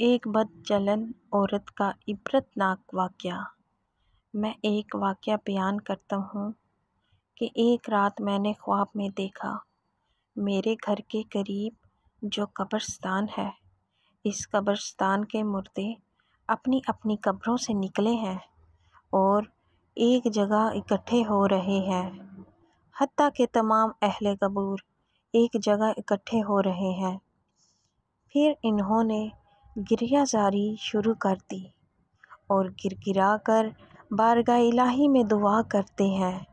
एक बदचलन औरत का इबरतनाक वाक्य मैं एक वाक्य बयान करता हूँ कि एक रात मैंने ख्वाब में देखा मेरे घर के करीब जो कब्रस्तान है इस कब्रस्तान के मुर्दे अपनी अपनी कब्रों से निकले हैं और एक जगह इकट्ठे हो रहे हैं हती के तमाम अहल कबूर एक जगह इकट्ठे हो रहे हैं फिर इन्होंने गिरियाजारी शुरू कर दी और गिर गिरा कर बारगा इलाही में दुआ करते हैं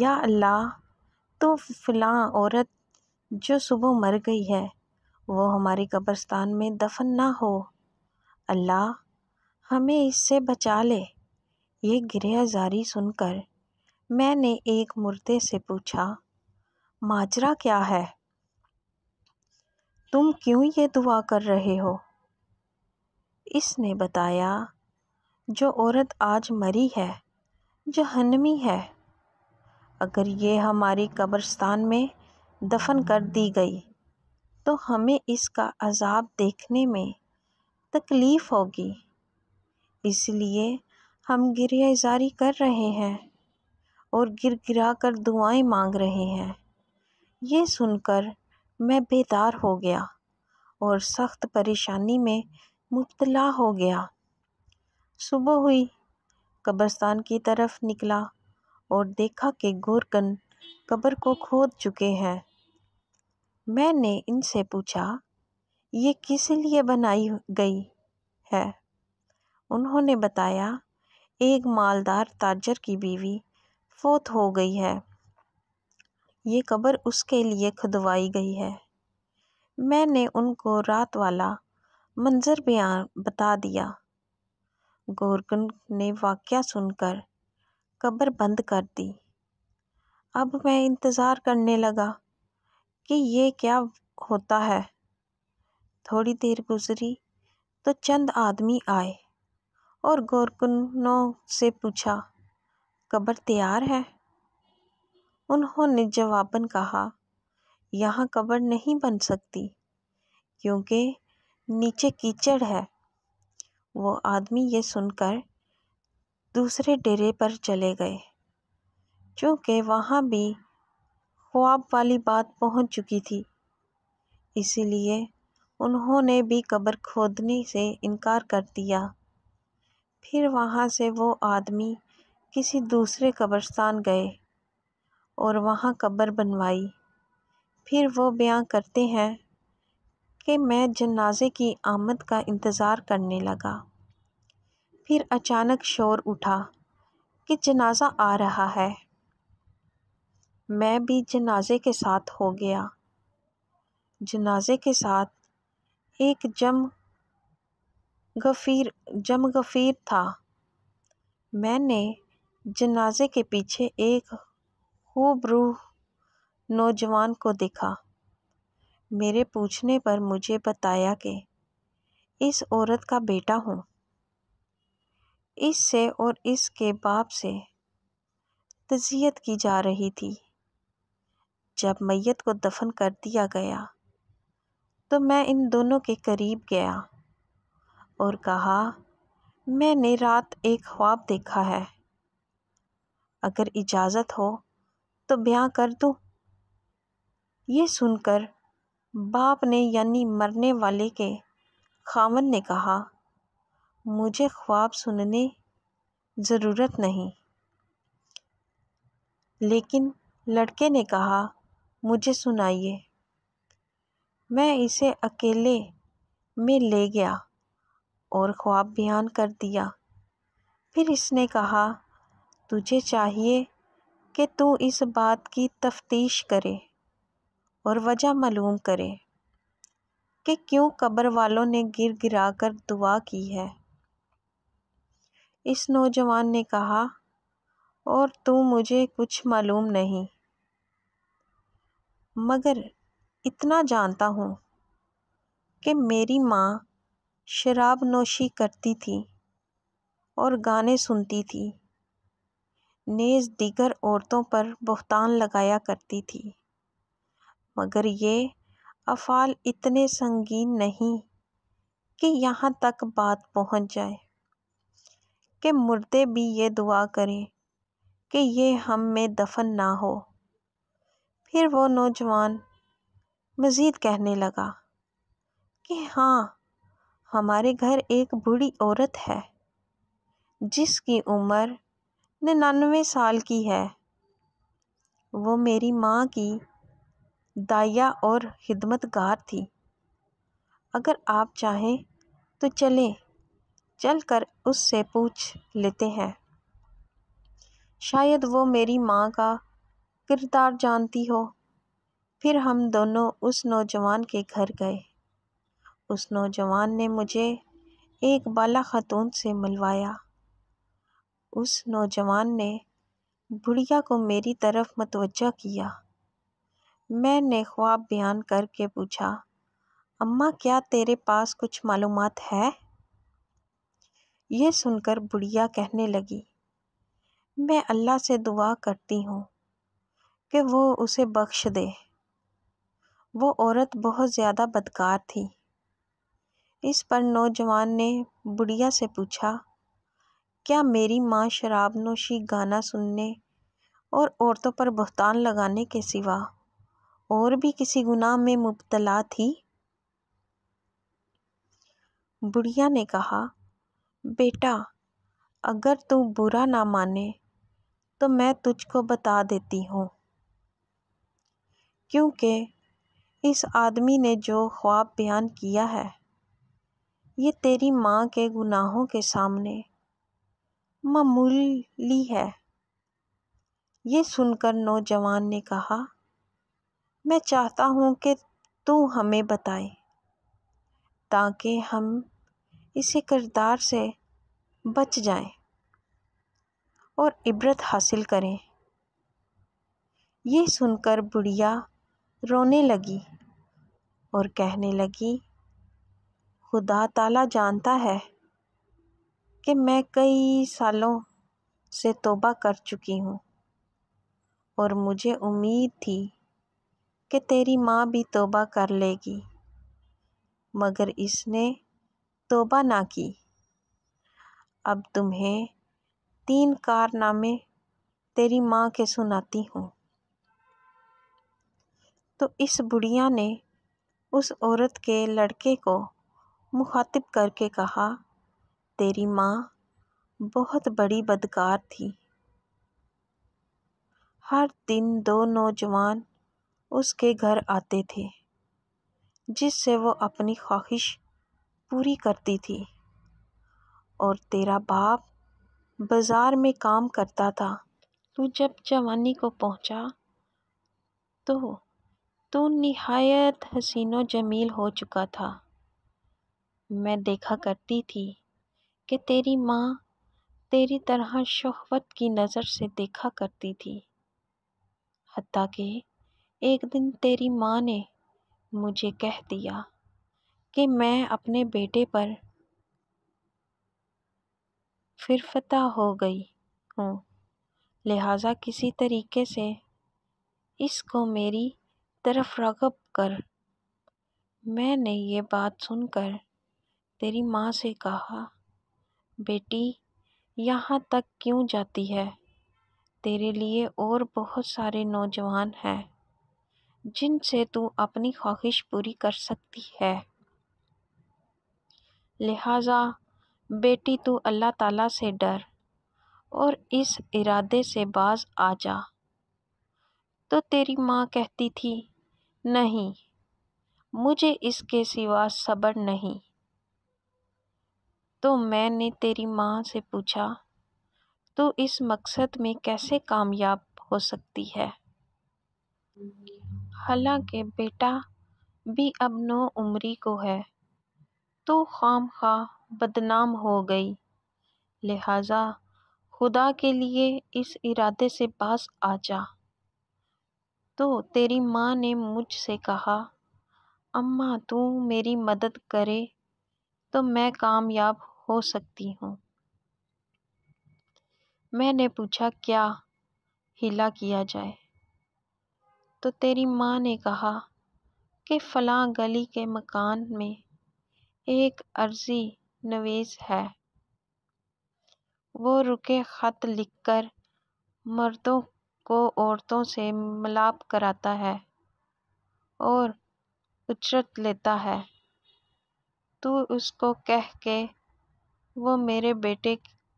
या अल्लाह तो फिलहाल औरत जो सुबह मर गई है वो हमारे कब्रस्तान में दफन ना हो अल्लाह हमें इससे बचा ले ये गिरहजारी सुनकर मैंने एक मुर्दे से पूछा माजरा क्या है तुम क्यों ये दुआ कर रहे हो इसने बताया जो औरत आज मरी है हनमी है अगर ये हमारी कब्रस्तान में दफन कर दी गई तो हमें इसका अजाब देखने में तकलीफ़ होगी इसलिए हम गिरियाजारी कर रहे हैं और गिर गिरा कर दुआएँ मांग रहे हैं ये सुनकर मैं बेदार हो गया और सख्त परेशानी में मुब्तला हो गया सुबह हुई कब्रस्तान की तरफ निकला और देखा कि गोरकन कब्र को खोद चुके हैं मैंने इनसे पूछा ये किस लिए बनाई गई है उन्होंने बताया एक मालदार ताजर की बीवी फोत हो गई है ये कब्र उसके लिए खुदवाई गई है मैंने उनको रात वाला मंज़र बयान बता दिया गोरगन ने वाक़ सुनकर कब्र बंद कर दी अब मैं इंतज़ार करने लगा कि ये क्या होता है थोड़ी देर गुजरी तो चंद आदमी आए और गोरकुनों से पूछा कब्र तैयार है उन्होंने जवाबन कहा यहाँ कब्र नहीं बन सकती क्योंकि नीचे कीचड़ है वो आदमी ये सुनकर दूसरे डेरे पर चले गए क्योंकि वहाँ भी ख्वाब वाली बात पहुँच चुकी थी इसीलिए उन्होंने भी कब्र खोदने से इनकार कर दिया फिर वहाँ से वो आदमी किसी दूसरे कब्रस्तान गए और वहाँ कब्र बनवाई फिर वो बयां करते हैं कि मैं जनाजे की आमद का इंतज़ार करने लगा फिर अचानक शोर उठा कि जनाज़ा आ रहा है मैं भी जनाजे के साथ हो गया जनाजे के साथ एक जम गफ़ीर जम गफ़ीर था मैंने जनाजे के पीछे एक खूब रूह नौजवान को देखा मेरे पूछने पर मुझे बताया कि इस औरत का बेटा हूँ इससे और इसके बाप से तजियत की जा रही थी जब मैयत को दफन कर दिया गया तो मैं इन दोनों के करीब गया और कहा मैंने रात एक ख्वाब देखा है अगर इजाज़त हो तो ब्याह कर दूँ ये सुनकर बाप ने यानी मरने वाले के खामन ने कहा मुझे ख्वाब सुनने ज़रूरत नहीं लेकिन लड़के ने कहा मुझे सुनाइए मैं इसे अकेले में ले गया और ख्वाब बयान कर दिया फिर इसने कहा तुझे चाहिए कि तू इस बात की तफ्तीश करे और वजह मालूम करें कि क्यों कब्र वालों ने गिर गिरा कर दुआ की है इस नौजवान ने कहा और तू मुझे कुछ मालूम नहीं मगर इतना जानता हूँ कि मेरी माँ शराब नोशी करती थी और गाने सुनती थी नेज़ दीगर औरतों पर बहतान लगाया करती थी मगर ये अफ़ाल इतने संगीन नहीं कि यहाँ तक बात पहुँच जाए कि मुर्दे भी ये दुआ करें कि ये हम में दफन ना हो फिर वो नौजवान मज़ीद कहने लगा कि हाँ हमारे घर एक बूढ़ी औरत है जिसकी उम्र निन्यानवे साल की है वो मेरी माँ की दाइया और ख़िदमतगार थी अगर आप चाहें तो चलें चल कर उससे पूछ लेते हैं शायद वो मेरी माँ का किरदार जानती हो फिर हम दोनों उस नौजवान के घर गए उस नौजवान ने मुझे एक बाला ख़ातून से मिलवाया उस नौजवान ने बुढ़िया को मेरी तरफ मतवजा किया मैंने ख्वाब बयान करके पूछा अम्मा क्या तेरे पास कुछ मालूम है यह सुनकर बुढ़िया कहने लगी मैं अल्लाह से दुआ करती हूँ कि वो उसे बख्श दे वो औरत बहुत ज़्यादा बदकार थी इस पर नौजवान ने बुढ़िया से पूछा क्या मेरी माँ शराब नोशी गाना सुनने और औरतों पर बहतान लगाने के सिवा और भी किसी गुनाह में मुबतला थी बुढ़िया ने कहा बेटा अगर तू बुरा ना माने तो मैं तुझको बता देती हूँ क्योंकि इस आदमी ने जो ख्वाब बयान किया है ये तेरी माँ के गुनाहों के सामने मामूली है ये सुनकर नौजवान ने कहा मैं चाहता हूँ कि तू हमें बताए ताकि हम इसी किरदार से बच जाएं और इबरत हासिल करें ये सुनकर बुढ़िया रोने लगी और कहने लगी खुदा ताला जानता है कि मैं कई सालों से तोबा कर चुकी हूँ और मुझे उम्मीद थी कि तेरी माँ भी तोबा कर लेगी मगर इसने तोबा ना की अब तुम्हें तीन कारनामे तेरी माँ के सुनाती हूँ तो इस बुढ़िया ने उस औरत के लड़के को मुखातिब करके कहा तेरी माँ बहुत बड़ी बदकार थी हर दिन दो नौजवान उसके घर आते थे जिससे वो अपनी ख्वाहिश पूरी करती थी और तेरा बाप बाज़ार में काम करता था तू जब जवानी को पहुंचा तो तू नहायत हसीनो जमील हो चुका था मैं देखा करती थी कि तेरी माँ तेरी तरह शहवत की नज़र से देखा करती थी हती कि एक दिन तेरी माँ ने मुझे कह दिया कि मैं अपने बेटे पर फिर हो गई हूँ लिहाजा किसी तरीके से इसको मेरी तरफ रगब कर मैंने ये बात सुनकर तेरी माँ से कहा बेटी यहाँ तक क्यों जाती है तेरे लिए और बहुत सारे नौजवान हैं जिनसे तू अपनी ख्वाहिश पूरी कर सकती है लिहाजा बेटी तू अल्लाह ताला से डर और इस इरादे से बाज आ जा तो तेरी माँ कहती थी नहीं मुझे इसके सिवा सब्र नहीं तो मैंने तेरी माँ से पूछा तू इस मकसद में कैसे कामयाब हो सकती है हालांकि बेटा भी अब नौ उम्री को है तो खाम खा बदनाम हो गई लिहाजा खुदा के लिए इस इरादे से पास आ जा तो तेरी माँ ने मुझसे कहा अम्मा तू मेरी मदद करे तो मैं कामयाब हो सकती हूँ मैंने पूछा क्या हिला किया जाए तो तेरी माँ ने कहा कि फ़लाँ गली के मकान में एक अर्ज़ी नवेज है वो रुके ख़त लिखकर मर्दों को औरतों से मिलाप कराता है और उचरत लेता है तू उसको कह के वो मेरे बेटे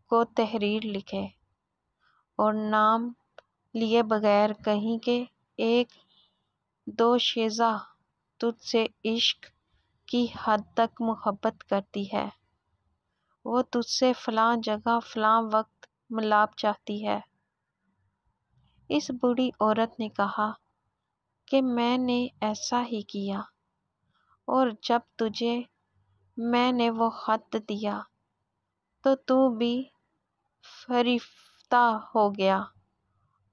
को तहरीर लिखे और नाम लिए बगैर कहीं के एक दो शेज़ा तुझसे इश्क की हद तक मोहब्बत करती है वो तुझसे फलां जगह फ़लाँ वक्त मिलाप चाहती है इस बूढ़ी औरत ने कहा कि मैंने ऐसा ही किया और जब तुझे मैंने वो ख़त दिया तो तू भी फरिफ्ता हो गया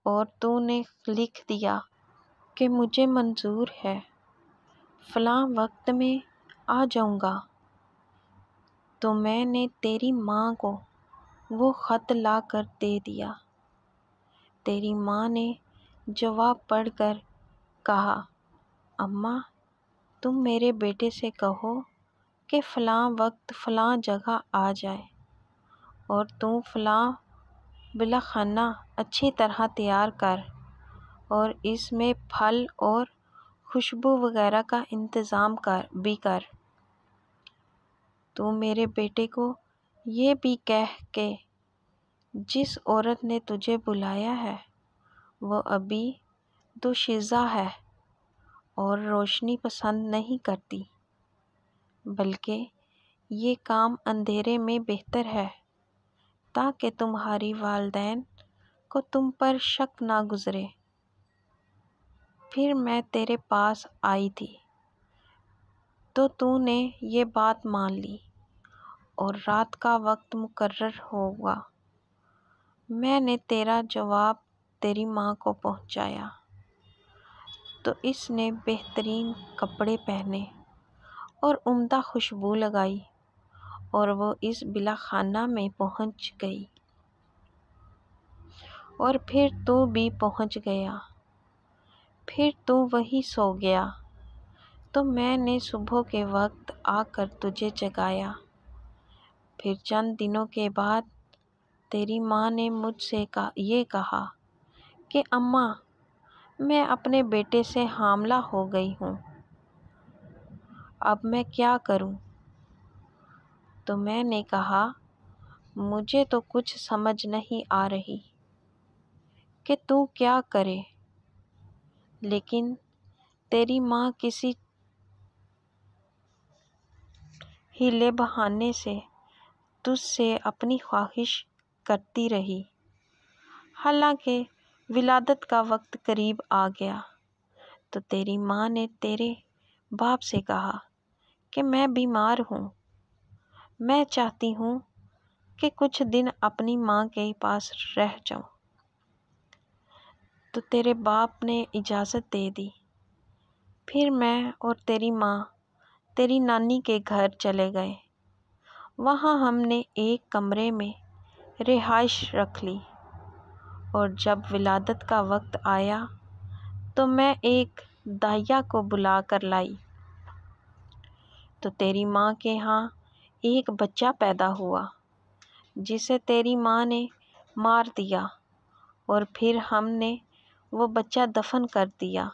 और तूने लिख दिया कि मुझे मंजूर है फ़लाँ वक्त में आ जाऊँगा तो मैंने तेरी माँ को वो ख़त ला कर दे दिया तेरी माँ ने जवाब पढ़ कर कहा अम्मा तुम मेरे बेटे से कहो कि फ़लाँ वक्त फ़लाँ जगह आ जाए और तू फ़लाँ बिला खाना अच्छी तरह तैयार कर और इसमें फल और खुशबू वगैरह का इंतज़ाम कर भी कर तो मेरे बेटे को ये भी कह के जिस औरत ने तुझे बुलाया है वो अभी दोशिज़ा है और रोशनी पसंद नहीं करती बल्कि ये काम अंधेरे में बेहतर है ताकि तुम्हारी वालदेन को तुम पर शक ना गुज़रे फिर मैं तेरे पास आई थी तो तूने ये बात मान ली और रात का वक्त मुकर्र होगा मैंने तेरा जवाब तेरी माँ को पहुँचाया तो इसने बेहतरीन कपड़े पहने और उम्दा खुशबू लगाई और वो इस बिला खाना में पहुँच गई और फिर तू भी पहुँच गया फिर तू वहीं सो गया तो मैंने सुबह के वक्त आकर तुझे जगाया फिर चंद दिनों के बाद तेरी माँ ने मुझसे कहा ये कहा कि अम्मा मैं अपने बेटे से हामला हो गई हूँ अब मैं क्या करूँ तो मैंने कहा मुझे तो कुछ समझ नहीं आ रही कि तू क्या करे लेकिन तेरी माँ किसी हीले बहाने से तुझसे अपनी ख्वाहिश करती रही हालांकि विलादत का वक्त करीब आ गया तो तेरी माँ ने तेरे बाप से कहा कि मैं बीमार हूँ मैं चाहती हूँ कि कुछ दिन अपनी माँ के पास रह जाऊँ तो तेरे बाप ने इजाज़त दे दी फिर मैं और तेरी माँ तेरी नानी के घर चले गए वहाँ हमने एक कमरे में रिहाइश रख ली और जब विलादत का वक्त आया तो मैं एक दाइया को बुला कर लाई तो तेरी माँ के यहाँ एक बच्चा पैदा हुआ जिसे तेरी माँ ने मार दिया और फिर हमने वो बच्चा दफन कर दिया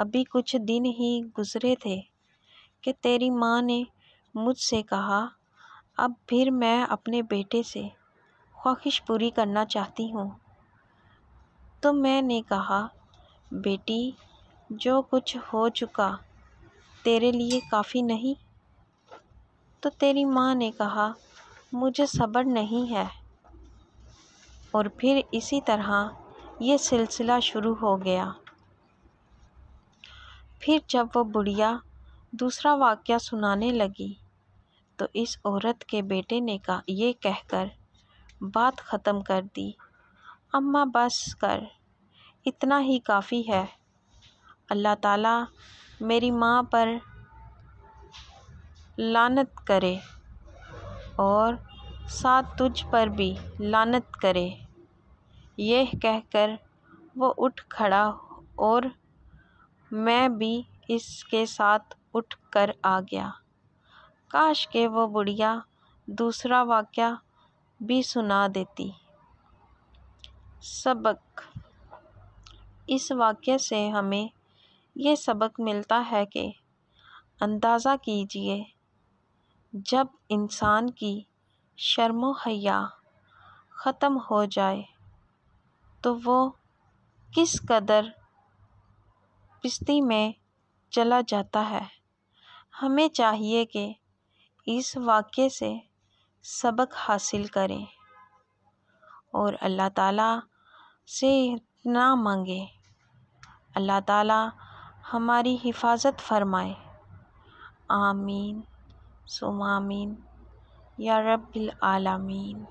अभी कुछ दिन ही गुज़रे थे कि तेरी माँ ने मुझसे कहा अब फिर मैं अपने बेटे से ख्वाहिश पूरी करना चाहती हूँ तो मैंने कहा बेटी जो कुछ हो चुका तेरे लिए काफ़ी नहीं तो तेरी माँ ने कहा मुझे सब्र नहीं है और फिर इसी तरह ये सिलसिला शुरू हो गया फिर जब वो बुढ़िया दूसरा वाक्य सुनाने लगी तो इस औरत के बेटे ने कहा ये कहकर बात ख़त्म कर दी अम्मा बस कर इतना ही काफ़ी है अल्लाह ताला मेरी माँ पर लानत करे और साथ तुझ पर भी लानत करे यह कहकर वो उठ खड़ा और मैं भी इसके साथ उठ कर आ गया काश के वो बुढ़िया दूसरा वाक्य भी सुना देती सबक इस वाक्य से हमें यह सबक मिलता है कि अंदाज़ा कीजिए जब इंसान की शर्म हया ख़त्म हो जाए तो वो किस कदर पिस्ती में चला जाता है हमें चाहिए कि इस वाक्य से सबक हासिल करें और अल्लाह ताला से ना मांगे अल्लाह ताला हमारी हिफाजत फरमाए आमीन सुमामीन या रब्बिल आलमीन